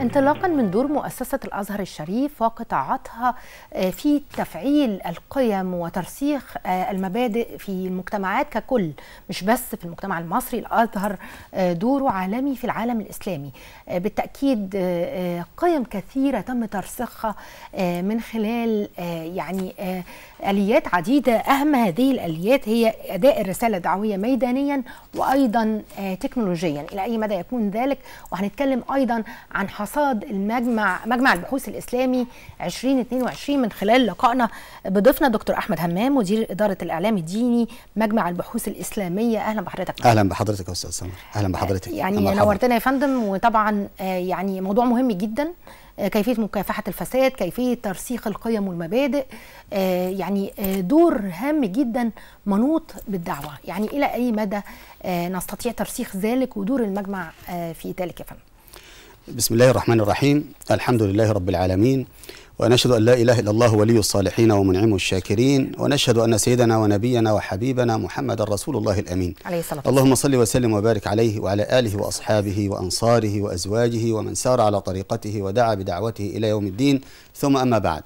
انطلاقا من دور مؤسسة الأزهر الشريف وقطاعاتها آه، في تفعيل القيم وترسيخ آه، المبادئ في المجتمعات ككل مش بس في المجتمع المصري الأزهر آه، دوره عالمي في العالم الإسلامي بالتأكيد قيم كثيرة تم ترسيخها من خلال يعني آليات عديدة أهم هذه الآليات هي أداء الرسالة الدعوية ميدانيا وأيضا تكنولوجيا إلى أي مدى يكون ذلك وهنتكلم أيضا عن حصر حصاد المجمع مجمع البحوث الاسلامي 2022 من خلال لقائنا بضيفنا دكتور احمد همام مدير اداره الاعلام الديني مجمع البحوث الاسلاميه اهلا بحضرتك اهلا بحضرتك يا استاذ سمر اهلا بحضرتك آه، يعني نورتنا يا فندم وطبعا آه، يعني موضوع مهم جدا آه، كيفيه مكافحه الفساد كيفيه ترسيخ القيم والمبادئ يعني دور هام جدا منوط بالدعوه يعني الى اي مدى نستطيع ترسيخ ذلك ودور المجمع في ذلك يا فندم بسم الله الرحمن الرحيم الحمد لله رب العالمين ونشهد أن لا إله إلا الله ولي الصالحين ومنعم الشاكرين ونشهد أن سيدنا ونبينا وحبيبنا محمد رسول الله الأمين عليه الصلاة اللهم صل وسلم وبارك عليه وعلى آله وأصحابه وأنصاره وأزواجه ومن سار على طريقته ودعا بدعوته إلى يوم الدين ثم أما بعد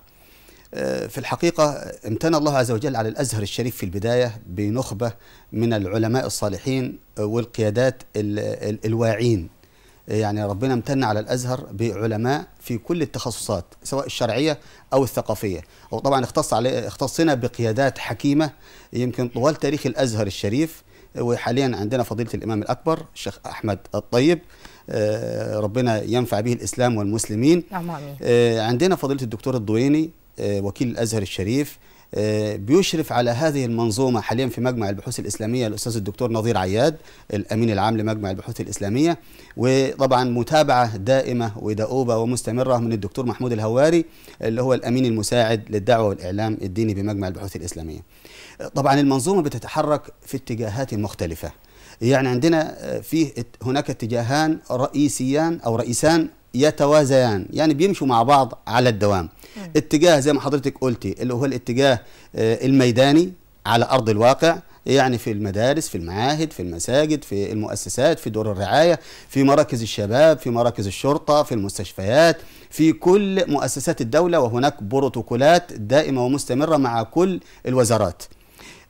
آه، في الحقيقة امتنى الله عز وجل على الأزهر الشريف في البداية بنخبة من العلماء الصالحين والقيادات الواعين يعني ربنا امتن على الازهر بعلماء في كل التخصصات سواء الشرعيه او الثقافيه وطبعا اختص عليه اختصنا بقيادات حكيمه يمكن طوال تاريخ الازهر الشريف وحاليا عندنا فضيله الامام الاكبر الشيخ احمد الطيب آه، ربنا ينفع به الاسلام والمسلمين نعم، آه، عندنا فضيله الدكتور الضويني آه، وكيل الازهر الشريف بيشرف على هذه المنظومه حاليا في مجمع البحوث الاسلاميه الاستاذ الدكتور نظير عياد الامين العام لمجمع البحوث الاسلاميه وطبعا متابعه دائمه ودؤوبه ومستمره من الدكتور محمود الهواري اللي هو الامين المساعد للدعوه والاعلام الديني بمجمع البحوث الاسلاميه. طبعا المنظومه بتتحرك في اتجاهات مختلفه. يعني عندنا آه، في هناك اتجاهان رئيسيان او رئيسان يتوازيان يعني بيمشوا مع بعض على الدوام مم. اتجاه زي ما حضرتك قلتي اللي هو الاتجاه آه، الميداني على أرض الواقع يعني في المدارس في المعاهد في المساجد في المؤسسات في دور الرعاية في مراكز الشباب في مراكز الشرطة في المستشفيات في كل مؤسسات الدولة وهناك بروتوكولات دائمة ومستمرة مع كل الوزارات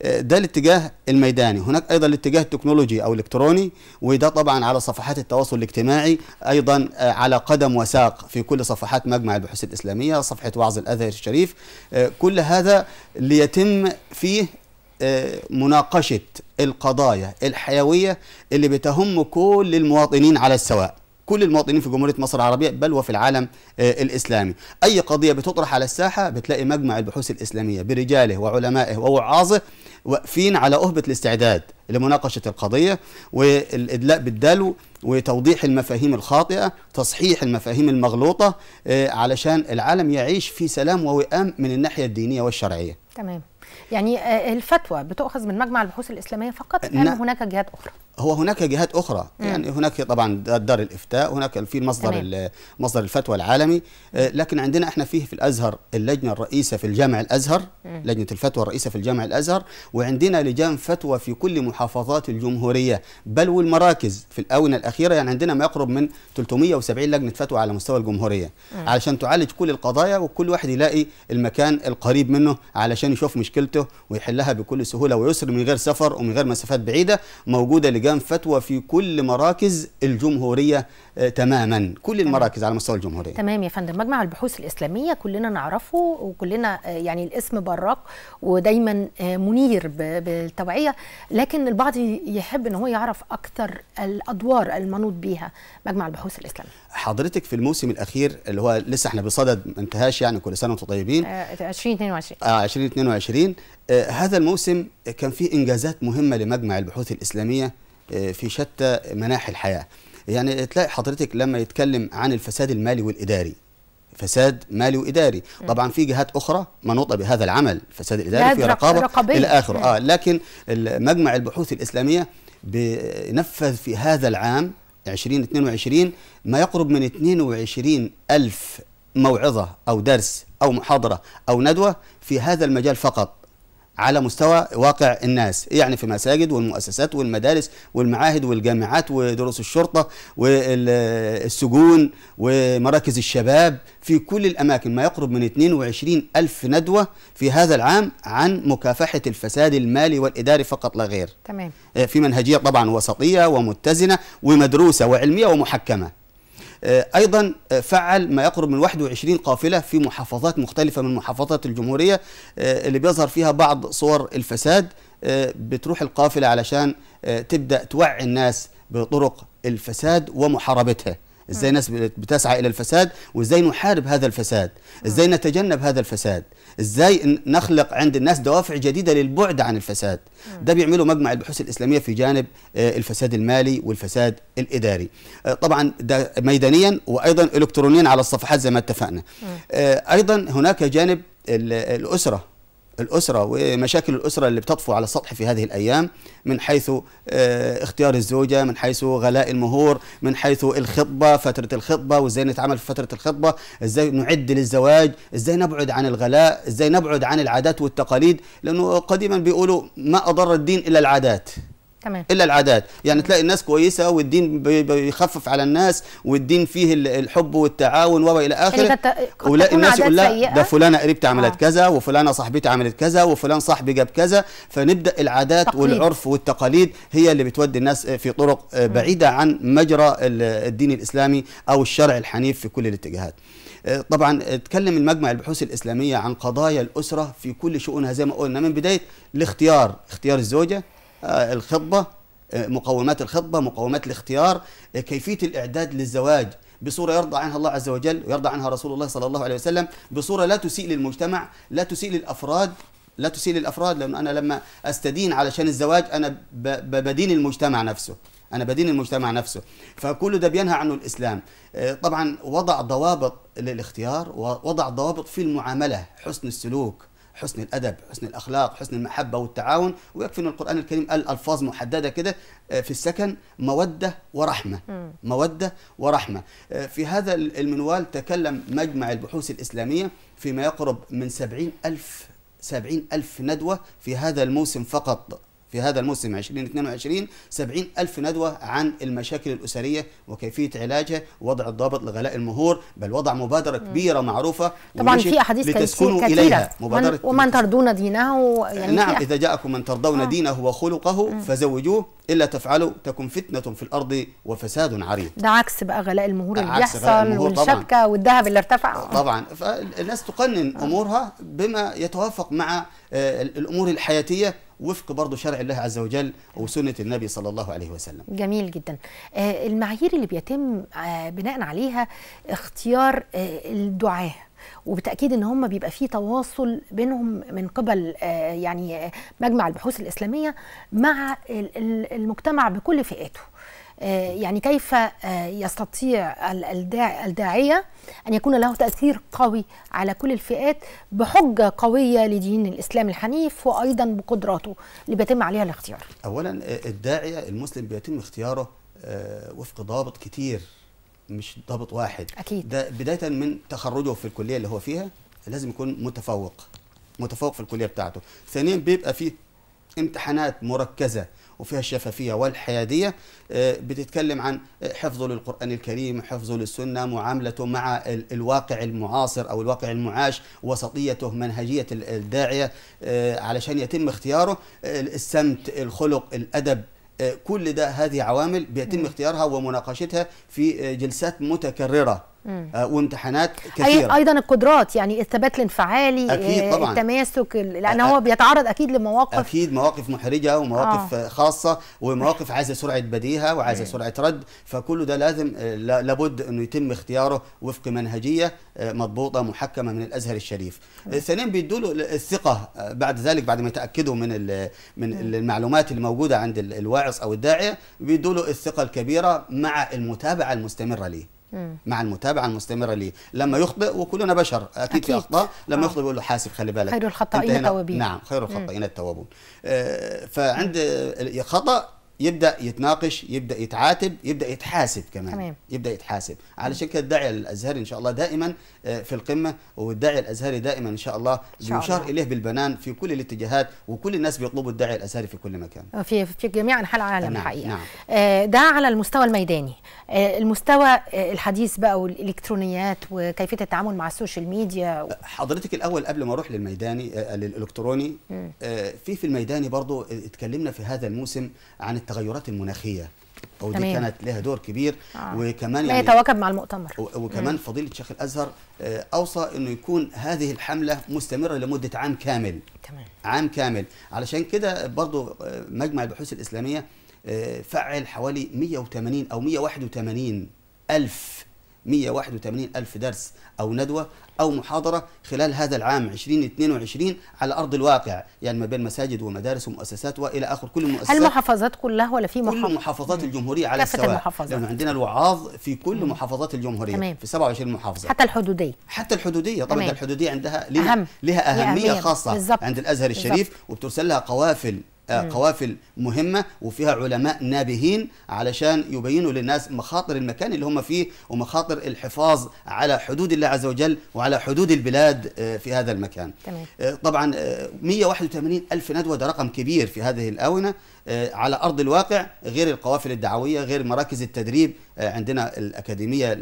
ده الاتجاه الميداني هناك ايضا الاتجاه التكنولوجي او الالكتروني وده طبعا على صفحات التواصل الاجتماعي ايضا آه، على قدم وساق في كل صفحات مجمع البحوث الاسلاميه صفحه وعظ الازهر الشريف آه، كل هذا ليتم فيه آه، مناقشه القضايا الحيويه اللي بتهم كل المواطنين على السواء كل المواطنين في جمهوريه مصر العربيه بل وفي العالم الاسلامي اي قضيه بتطرح على الساحه بتلاقي مجمع البحوث الاسلاميه برجاله وعلمائه ووعاظه واقفين على أهبة الاستعداد لمناقشة القضية والإدلاء بالدلو وتوضيح المفاهيم الخاطئة تصحيح المفاهيم المغلوطة آه، علشان العالم يعيش في سلام ووئام من الناحية الدينية والشرعية تمام يعني آه، الفتوى بتؤخذ من مجمع البحوث الإسلامية فقط أم هناك جهات أخرى؟ هو هناك جهات اخرى مم. يعني هناك طبعا دار الافتاء هناك في مصدر مصدر الفتوى العالمي آه، لكن عندنا احنا فيه في الازهر اللجنه الرئيسه في الجامع الازهر مم. لجنه الفتوى الرئيسه في الجامع الازهر وعندنا لجان فتوى في كل محافظات الجمهوريه بل والمراكز في الاونه الاخيره يعني عندنا ما يقرب من 370 لجنه فتوى على مستوى الجمهوريه مم. علشان تعالج كل القضايا وكل واحد يلاقي المكان القريب منه علشان يشوف مشكلته ويحلها بكل سهوله ويسر من غير سفر ومن غير مسافات بعيده موجوده لجان فتوى في كل مراكز الجمهورية آه، تماما كل المراكز على مستوى الجمهورية تمام يا فندم مجمع البحوث الإسلامية كلنا نعرفه وكلنا آه، يعني الاسم براق ودايما آه، منير بالتوعية لكن البعض يحب ان هو يعرف اكثر الادوار المنوط بها مجمع البحوث الإسلامية حضرتك في الموسم الأخير اللي هو لسه احنا بصدد ما انتهاش يعني كل سنة وانتم طيبين 2022 اه 2022 آه هذا الموسم كان فيه إنجازات مهمة لمجمع البحوث الإسلامية آه، في شتى مناحي الحياه يعني تلاقي حضرتك لما يتكلم عن الفساد المالي والاداري فساد مالي واداري طبعا في جهات اخرى منوطه بهذا العمل الفساد الاداري في رقابه رقبي. الى اخره اه لكن مجمع البحوث الاسلاميه بنفذ في هذا العام 2022 ما يقرب من 22 ألف موعظة أو درس أو محاضرة أو ندوة في هذا المجال فقط على مستوى واقع الناس إيه يعني في المساجد والمؤسسات والمدارس والمعاهد والجامعات ودروس الشرطة والسجون ومراكز الشباب في كل الأماكن ما يقرب من 22 ألف ندوة في هذا العام عن مكافحة الفساد المالي والإداري فقط لا غير تمام. إيه، في منهجية طبعا وسطية ومتزنة ومدروسة وعلمية ومحكمة آه، أيضا آه، فعل ما يقرب من 21 قافلة في محافظات مختلفة من محافظات الجمهورية آه، اللي بيظهر فيها بعض صور الفساد بتروح القافلة علشان تبدأ توعي الناس بطرق الفساد ومحاربتها ازاي ناس بتسعى الى الفساد وازاي نحارب هذا الفساد ازاي نتجنب هذا الفساد ازاي نخلق عند الناس دوافع جديده للبعد عن الفساد ده بيعمله مجمع البحوث الاسلاميه في جانب آه، الفساد المالي والفساد الاداري آه، طبعا ده ميدانيا وايضا الكترونيا على الصفحات زي ما اتفقنا آه، ايضا هناك جانب الاسره الأسرة ومشاكل الأسرة اللي بتطفو على السطح في هذه الأيام من حيث آه، اختيار الزوجة من حيث غلاء المهور من حيث الخطبة فترة الخطبة وإزاي نتعامل في فترة الخطبة إزاي نعد للزواج إزاي نبعد عن الغلاء إزاي نبعد عن العادات والتقاليد لأنه قديما بيقولوا ما أضر الدين إلا العادات تمام. الا العادات يعني تلاقي الناس كويسه والدين بيخفف على الناس والدين فيه الحب والتعاون الى اخره يعني ولا الناس يقول لا ده فلانه قريبتي آه. عملت آه. كذا وفلانه صاحبتي عملت كذا وفلان صاحبي جاب كذا فنبدا العادات تقليد. والعرف والتقاليد هي اللي بتودي الناس في طرق آه، بعيده عن مجرى الدين الاسلامي او الشرع الحنيف في كل الاتجاهات آه، طبعا اتكلم المجمع البحوث الاسلاميه عن قضايا الاسره في كل شؤونها زي ما قلنا من بدايه الاختيار اختيار الزوجه آه، الخطبه آه، مقومات الخطبه مقومات الاختيار آه، كيفيه الاعداد للزواج بصورة يرضى عنها الله عز وجل ويرضى عنها رسول الله صلى الله عليه وسلم بصورة لا تسيء للمجتمع لا تسيء للأفراد لا تسيء للأفراد لانه أنا لما أستدين علشان الزواج أنا بدين المجتمع نفسه أنا بدين المجتمع نفسه فكل ده بينهى عنه الإسلام طبعا وضع ضوابط للاختيار ووضع ضوابط في المعاملة حسن السلوك حسن الادب حسن الاخلاق حسن المحبه والتعاون ويكفي ان القران الكريم قال الفاظ محدده كده آه، في السكن موده ورحمه موده ورحمه آه، في هذا المنوال تكلم مجمع البحوث الاسلاميه فيما يقرب من سبعين ألف سبعين ألف ندوة في هذا الموسم فقط في هذا الموسم 2022 70 ألف ندوة عن المشاكل الأسرية وكيفية علاجها ووضع الضابط لغلاء المهور بل وضع مبادرة كبيرة مم. معروفة طبعا في أحاديث لتسكنوا إليها مبادرة ومن ترضون دينه يعني نعم إذا جاءكم من ترضون آه. دينه وخلقه مم. فزوجوه إلا تفعلوا تكن فتنة في الأرض وفساد عريض ده عكس بقى غلاء المهور اللي بيحصل والشبكة والذهب اللي ارتفع طبعا فالناس تقنن آه. أمورها بما يتوافق مع آه، الأمور الحياتية وفق برضه شرع الله عز وجل وسنة النبي صلى الله عليه وسلم جميل جدا آه، المعايير اللي بيتم آه، بناء عليها اختيار آه، الدعاه وبتاكيد ان هم بيبقى في تواصل بينهم من قبل يعني مجمع البحوث الاسلاميه مع المجتمع بكل فئاته آه، يعني كيف آه، يستطيع الداعية أن يكون له تأثير قوي على كل الفئات بحجة قوية لدين الإسلام الحنيف وأيضا بقدراته اللي بيتم عليها الاختيار أولا آه، الداعية المسلم بيتم اختياره وفق ضابط كتير مش ضابط واحد أكيد. ده بداية من تخرجه في الكلية اللي هو فيها لازم يكون متفوق متفوق في الكلية بتاعته ثانيا بيبقى فيه امتحانات مركزة وفيها الشفافية والحيادية آه، بتتكلم عن آه، حفظه للقرآن الكريم حفظه للسنة معاملته مع الواقع المعاصر أو الواقع المعاش وسطيته منهجية الداعية آه، علشان يتم اختياره السمت الخلق الأدب كل ده هذه عوامل بيتم نعم. اختيارها ومناقشتها في جلسات متكررة آه وامتحانات كثيره ايضا القدرات يعني الثبات الانفعالي أكيد آه، طبعا. التماسك لان هو بيتعرض اكيد لمواقف اكيد مواقف محرجه ومواقف آه. خاصه ومواقف عايزه سرعه بديهه وعايزه سرعه رد فكل ده لازم آه، لابد انه يتم اختياره وفق منهجيه آه، مضبوطه محكمه من الازهر الشريف ثانيا بيدوا له الثقه بعد ذلك بعد ما يتاكدوا من من المعلومات الموجوده عند الواعظ او الداعيه بيدوا له الثقه الكبيره مع المتابعه المستمره ليه مع المتابعه المستمره ليه لما يخطئ وكلنا بشر اكيد, أكيد. في اخطاء لما آه. يخطئ بيقول له حاسب خلي بالك خير الخطائين التوابين نعم خير الخطائين التوابون آه، فعند خطا يبدا يتناقش يبدا يتعاتب يبدا يتحاسب كمان تمام. يبدا يتحاسب علشان كده الداعي الازهري ان شاء الله دائما آه، في القمه والداعي الازهري دائما ان شاء الله بيشار اليه بالبنان في كل الاتجاهات وكل الناس بيطلبوا الداعي الازهري في كل مكان آه، في في جميع انحاء العالم نعم الحقيقه نعم. آه، ده على المستوى الميداني المستوى الحديث بقى والالكترونيات وكيفيه التعامل مع السوشيال ميديا و... حضرتك الاول قبل ما اروح للميداني الالكتروني في في الميداني برضه اتكلمنا في هذا الموسم عن التغيرات المناخيه او دي تمام. كانت لها دور كبير آه. وكمان يعني يتواكب مع المؤتمر وكمان فضيله شيخ الازهر آه، اوصى انه يكون هذه الحمله مستمره لمده عام كامل تمام عام كامل علشان كده برضو آه، مجمع البحوث الاسلاميه آه، فعل حوالي 180 او 181 الف 181 ألف درس أو ندوة أو محاضرة خلال هذا العام 2022 على أرض الواقع يعني ما بين مساجد ومدارس ومؤسسات وإلى آخر كل المؤسسات هل المحافظات كلها ولا في محافظات؟ كل محافظات الجمهورية على السواء المحافظات لأن يعني عندنا الوعاظ في كل مم. محافظات الجمهورية تمام. في 27 محافظة حتى الحدودية حتى الحدودية طبعا الحدودية عندها لها, أهم. لها أهمية, أهمية خاصة بالزبط. عند الأزهر الشريف بالزبط. وبترسل لها قوافل آه، قوافل مهمة وفيها علماء نابهين علشان يبينوا للناس مخاطر المكان اللي هم فيه ومخاطر الحفاظ على حدود الله عز وجل وعلى حدود البلاد آه، في هذا المكان تمام. آه، طبعا 181 ألف ندوة ده رقم كبير في هذه الآونة آه، على ارض الواقع غير القوافل الدعويه غير مراكز التدريب آه، عندنا الاكاديميه آه،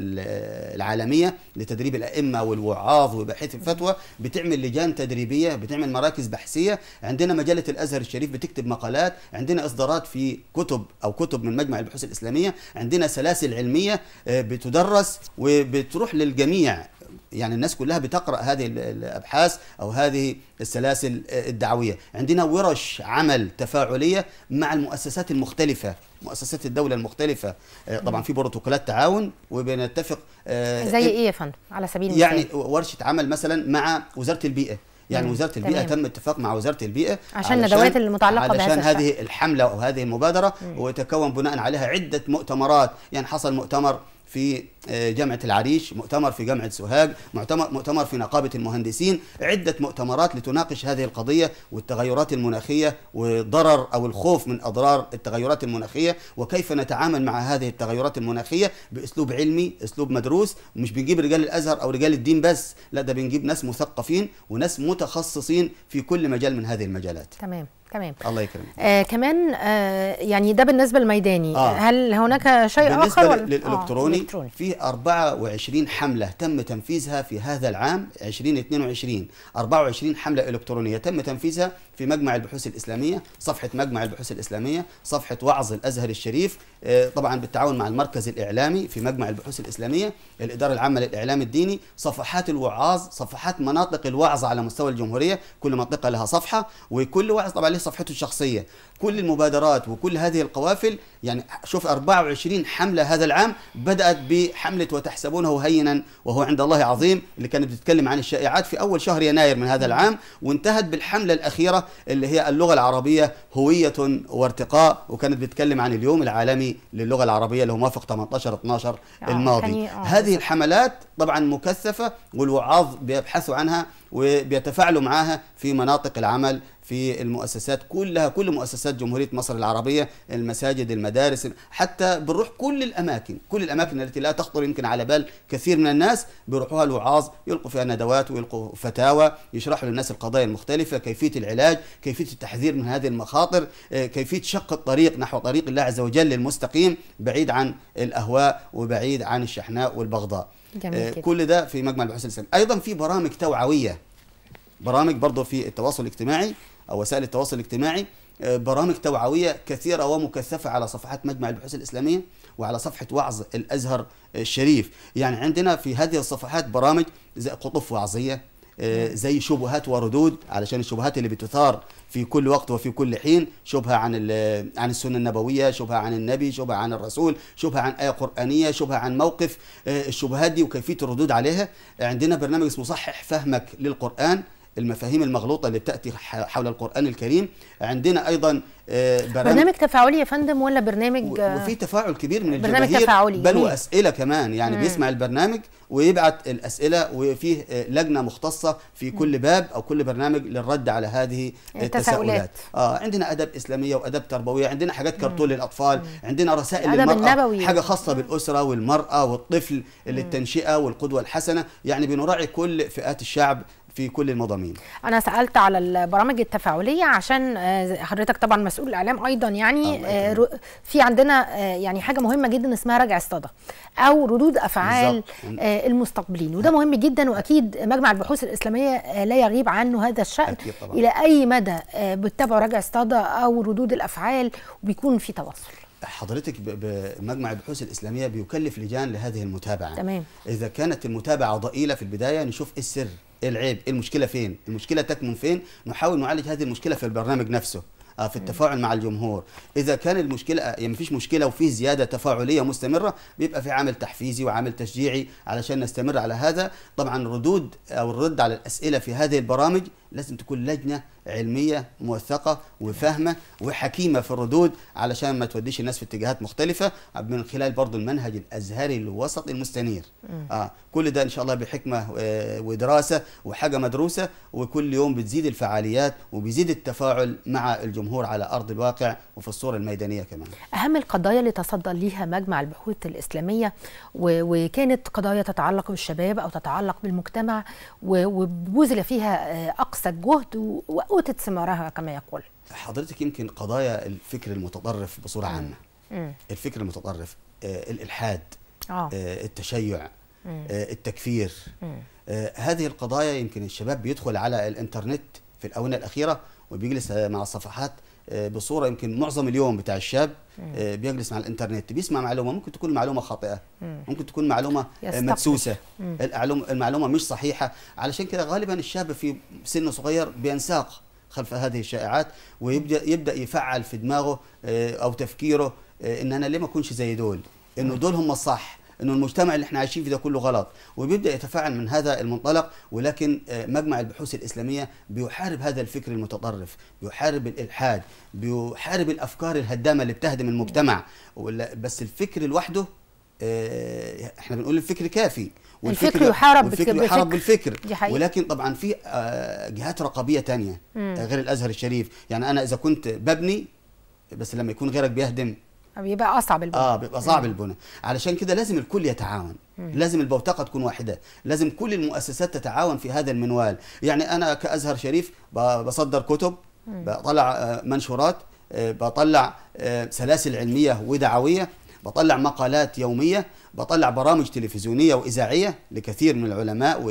العالميه لتدريب الائمه والوعاظ وباحثي الفتوى بتعمل لجان تدريبيه بتعمل مراكز بحثيه عندنا مجله الازهر الشريف بتكتب مقالات عندنا اصدارات في كتب او كتب من مجمع البحوث الاسلاميه عندنا سلاسل علميه بتدرس وبتروح للجميع يعني الناس كلها بتقرأ هذه الأبحاث أو هذه السلاسل الدعوية عندنا ورش عمل تفاعلية مع المؤسسات المختلفة مؤسسات الدولة المختلفة آه، طبعا في بروتوكولات تعاون وبنتفق آه، زي إيه يا فندم على سبيل المثال يعني ورشة عمل مثلا مع وزارة البيئة يعني مم. وزاره البيئه تمام. تم اتفاق مع وزاره البيئه عشان الندوات المتعلقه بهذا عشان هذه الحمله او هذه المبادره مم. وتكون بناء عليها عده مؤتمرات يعني حصل مؤتمر في آه، جامعة العريش مؤتمر في جامعة سوهاج مؤتمر, في نقابة المهندسين عدة مؤتمرات لتناقش هذه القضية والتغيرات المناخية وضرر أو الخوف من أضرار التغيرات المناخية وكيف نتعامل مع هذه التغيرات المناخية بأسلوب علمي أسلوب مدروس مش بنجيب رجال الأزهر أو رجال الدين بس لا ده بنجيب ناس مثقفين وناس متخصصين في كل مجال من هذه المجالات تمام تمام الله يكرمك آه كمان آه يعني ده بالنسبه للميداني آه. هل هناك شيء بالنسبة اخر بالنسبه للالكتروني آه. في 24 حمله تم تنفيذها في هذا العام 2022 24 حمله الكترونيه تم تنفيذها في مجمع البحوث الاسلاميه صفحه مجمع البحوث الاسلاميه صفحه وعظ الازهر الشريف آه، طبعا بالتعاون مع المركز الاعلامي في مجمع البحوث الاسلاميه الاداره العامه للاعلام الديني صفحات الوعاظ صفحات مناطق الوعظ على مستوى الجمهوريه كل منطقه لها صفحه وكل وعظ طبعا له صفحته الشخصيه كل المبادرات وكل هذه القوافل يعني شوف 24 حمله هذا العام بدات بحمله وتحسبونه هينا وهو عند الله عظيم اللي كانت بتتكلم عن الشائعات في اول شهر يناير من هذا العام وانتهت بالحمله الاخيره اللي هي اللغه العربيه هويه وارتقاء وكانت بتتكلم عن اليوم العالمي للغه العربيه اللي هو موافق 18 12 آه، الماضي آه، هذه الحملات طبعا مكثفه والوعاظ بيبحثوا عنها وبيتفاعلوا معاها في مناطق العمل في المؤسسات كلها كل مؤسسات جمهورية مصر العربية المساجد المدارس حتى بنروح كل الأماكن كل الأماكن التي لا تخطر يمكن على بال كثير من الناس بيروحوها الوعاظ يلقوا فيها ندوات ويلقوا فتاوى يشرحوا للناس القضايا المختلفة كيفية العلاج كيفية التحذير من هذه المخاطر آه، كيفية شق الطريق نحو طريق الله عز وجل المستقيم بعيد عن الأهواء وبعيد عن الشحناء والبغضاء جميل آه، كل ده في مجمع البحوث الاسلاميه ايضا في برامج توعويه برامج برضه في التواصل الاجتماعي او وسائل التواصل الاجتماعي آه، برامج توعويه كثيره ومكثفه على صفحات مجمع البحوث الاسلاميه وعلى صفحه وعظ الازهر الشريف يعني عندنا في هذه الصفحات برامج زي قطف وعظيه آه، نعم. زي شبهات وردود علشان الشبهات اللي بتثار في كل وقت وفي كل حين شبهه عن عن السنه النبويه شبهه عن النبي شبهه عن الرسول شبهه عن ايه قرانيه شبهه عن موقف آه، الشبهات دي وكيفيه الردود عليها عندنا برنامج اسمه صحح فهمك للقران المفاهيم المغلوطه اللي بتاتي حول القران الكريم عندنا ايضا آه، برنامج, برنامج تفاعلي يا فندم ولا برنامج وفي تفاعل كبير من الجماهير برنامج تفاعلي بل واسئله كمان يعني مم. بيسمع البرنامج ويبعت الاسئله وفيه آه، لجنه مختصه في كل باب او كل برنامج للرد على هذه التساؤلات اه عندنا ادب اسلاميه وادب تربويه عندنا حاجات كرتون للاطفال مم. عندنا رسائل للمراه النبوي. حاجه خاصه بالاسره والمراه والطفل للتنشئه والقدوه الحسنه يعني بنراعي كل فئات الشعب في كل المضامين انا سالت على البرامج التفاعليه عشان آه، حضرتك طبعا مسؤول الاعلام ايضا يعني آه، في عندنا آه، يعني حاجه مهمه جدا اسمها رجع الصدى او ردود افعال آه المستقبلين وده مهم جدا واكيد مجمع البحوث الاسلاميه لا يغيب عنه هذا الشان الى اي مدى بتتابعوا رجع الصدى او ردود الافعال وبيكون في تواصل حضرتك بمجمع البحوث الاسلاميه بيكلف لجان لهذه المتابعه تمام اذا كانت المتابعه ضئيله في البدايه نشوف ايه السر العيب المشكله فين المشكله تكمن فين نحاول نعالج هذه المشكله في البرنامج نفسه آه، في التفاعل مع الجمهور اذا كان المشكله يعني مفيش مشكله وفي زياده تفاعليه مستمره بيبقى في عامل تحفيزي وعامل تشجيعي علشان نستمر على هذا طبعا ردود او الرد على الاسئله في هذه البرامج لازم تكون لجنه علميه موثقه وفاهمه وحكيمه في الردود علشان ما توديش الناس في اتجاهات مختلفه من خلال برضو المنهج الازهري الوسط المستنير آه كل ده ان شاء الله بحكمه آه، ودراسه وحاجه مدروسه وكل يوم بتزيد الفعاليات وبيزيد التفاعل مع الجمهور على ارض الواقع وفي الصوره الميدانيه كمان اهم القضايا اللي تصدى ليها مجمع البحوث الاسلاميه وكانت قضايا تتعلق بالشباب او تتعلق بالمجتمع وبذل فيها آه، اقصى الجهد قوه استمرارها كما يقول حضرتك يمكن قضايا الفكر المتطرف بصورة عامة الفكر المتطرف آه الإلحاد آه. آه، التشيع آه التكفير آه هذه القضايا يمكن الشباب بيدخل على الإنترنت في الآونة الأخيرة وبيجلس مع الصفحات آه، بصوره يمكن معظم اليوم بتاع الشاب آه، بيجلس مع الانترنت بيسمع معلومه ممكن تكون معلومه خاطئه ممكن تكون معلومه آه، مدسوسه المعلومه مش صحيحه علشان كده غالبا الشاب في سن صغير بينساق خلف هذه الشائعات ويبدا يبدا يفعل في دماغه او تفكيره ان انا ليه ما اكونش زي دول انه دول هم الصح انه المجتمع اللي احنا عايشين فيه ده كله غلط وبيبدا يتفاعل من هذا المنطلق ولكن آه، مجمع البحوث الاسلاميه بيحارب هذا الفكر المتطرف بيحارب الالحاد بيحارب الافكار الهدامه اللي بتهدم المجتمع بس الفكر لوحده آه، احنا بنقول الفكر كافي والفكر الفكر يحارب والفكر يحارب بالفكر ولكن طبعا في آه، جهات رقابيه تانية غير الازهر الشريف يعني انا اذا كنت ببني بس لما يكون غيرك بيهدم بيبقى اصعب البناء اه بيبقى صعب البناء علشان كده لازم الكل يتعاون مم. لازم البوتقه تكون واحده لازم كل المؤسسات تتعاون في هذا المنوال يعني انا كازهر شريف بصدر كتب بطلع آه، منشورات آه، بطلع آه، سلاسل علميه ودعويه بطلع مقالات يوميه بطلع برامج تلفزيونيه واذاعيه لكثير من العلماء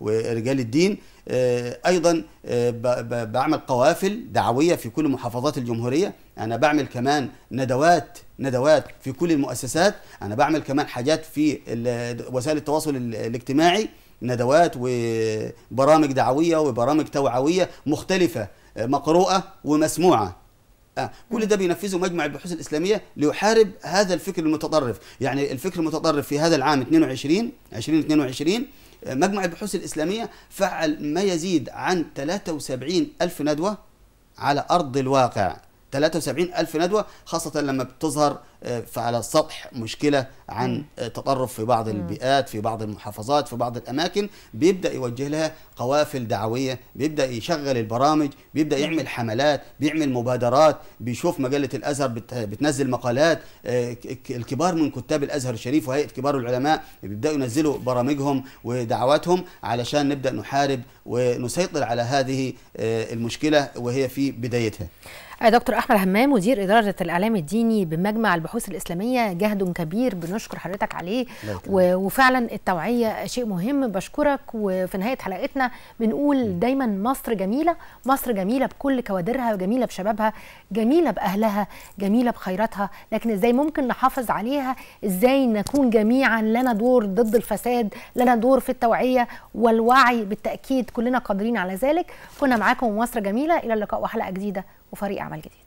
ورجال الدين آه، ايضا آه، بعمل قوافل دعويه في كل محافظات الجمهوريه انا بعمل كمان ندوات ندوات في كل المؤسسات انا بعمل كمان حاجات في وسائل التواصل الاجتماعي ندوات وبرامج دعويه وبرامج توعويه مختلفه آه، مقروءه ومسموعه آه. كل ده بينفذه مجمع البحوث الاسلاميه ليحارب هذا الفكر المتطرف، يعني الفكر المتطرف في هذا العام 22 2022 آه، مجمع البحوث الاسلاميه فعل ما يزيد عن 73 الف ندوه على ارض الواقع 73 الف ندوه خاصه لما بتظهر فعلى السطح مشكله عن تطرف في بعض البيئات في بعض المحافظات في بعض الاماكن بيبدا يوجه لها قوافل دعويه بيبدا يشغل البرامج بيبدا يعمل حملات بيعمل مبادرات بيشوف مجله الازهر بتنزل مقالات آه، الكبار من كتاب الازهر الشريف وهيئه كبار العلماء بيبداوا ينزلوا برامجهم ودعواتهم علشان نبدا نحارب ونسيطر على هذه آه، المشكله وهي في بدايتها دكتور احمد همام مدير اداره الاعلام الديني بمجمع البحوث الاسلاميه جهد كبير بنشكر حضرتك عليه وفعلا التوعيه شيء مهم بشكرك وفي نهايه حلقتنا بنقول دايما مصر جميله مصر جميله بكل كوادرها وجميله بشبابها جميله باهلها جميله بخيراتها لكن ازاي ممكن نحافظ عليها ازاي نكون جميعا لنا دور ضد الفساد لنا دور في التوعيه والوعي بالتاكيد كلنا قادرين على ذلك كنا معاكم مصر جميله الى اللقاء وحلقه جديده وفريق عمل جديد